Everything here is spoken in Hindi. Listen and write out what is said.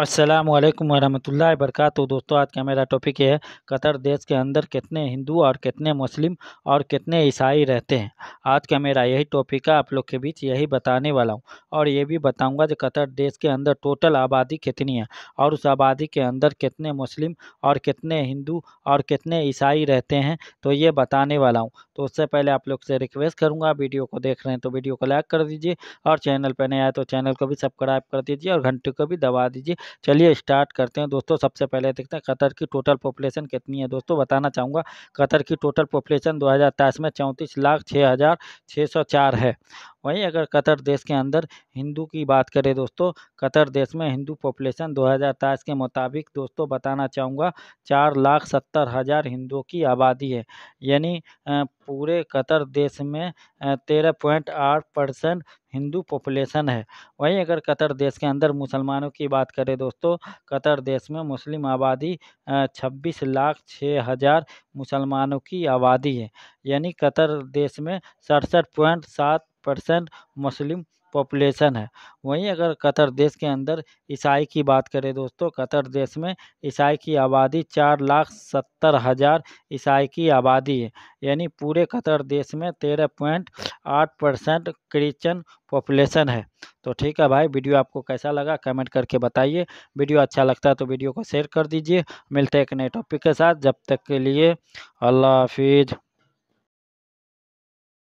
असलम वरहमल वरक दोस्तों आज का मेरा टॉपिक है कतर देश के अंदर कितने हिंदू और कितने मुस्लिम और कितने ईसाई रहते हैं आज का मेरा यही टॉपिक है आप लोग के बीच यही बताने वाला हूँ और ये भी बताऊँगा कि कतर देश के अंदर टोटल आबादी कितनी है और उस आबादी के अंदर कितने मुस्लिम और कितने हिंदू और कितने ईसाई रहते हैं तो ये बताने वाला हूँ तो उससे पहले आप लोग से रिक्वेस्ट करूँगा वीडियो को देख रहे हैं तो वीडियो को लाइक कर दीजिए और चैनल पर नहीं आए तो चैनल को भी सब्सक्राइब कर दीजिए और घंटे को भी दबा दीजिए चलिए स्टार्ट करते हैं दोस्तों सबसे पहले देखते हैं कतर की टोटल पॉपुलेशन कितनी है दोस्तों बताना चाहूँगा कतर की टोटल पॉपुलेशन दो में चौंतीस लाख छः हज़ार सौ चार है वहीं अगर कतर देश के अंदर हिंदू की बात करें दोस्तों कतर देश में हिंदू पॉपुलेशन दो के मुताबिक दोस्तों बताना चाहूँगा चार लाख सत्तर हज़ार हिंदुओं की आबादी है यानी पूरे कतर देश में तेरह पॉइंट आठ परसेंट हिंदू पॉपुलेशन है वहीं अगर कतर देश के अंदर मुसलमानों की बात करें दोस्तों कतर देश में मुस्लिम आबादी छब्बीस लाख छः हज़ार मुसलमानों की आबादी है यानी कतर देश में सड़सठ पॉइंट सात परसेंट मुस्लिम पॉपुलेशन है वहीं अगर कतर देश के अंदर ईसाई की बात करें दोस्तों कतर देश में ईसाई की आबादी चार लाख सत्तर हज़ार ईसाई की आबादी है यानी पूरे कतर देश में तेरह पॉइंट आठ परसेंट क्रिश्चन पॉपुलेशन है तो ठीक है भाई वीडियो आपको कैसा लगा कमेंट करके बताइए वीडियो अच्छा लगता है तो वीडियो को शेयर कर दीजिए मिलते हैं एक नए टॉपिक के साथ जब तक के लिए अल्लाह हाफिज़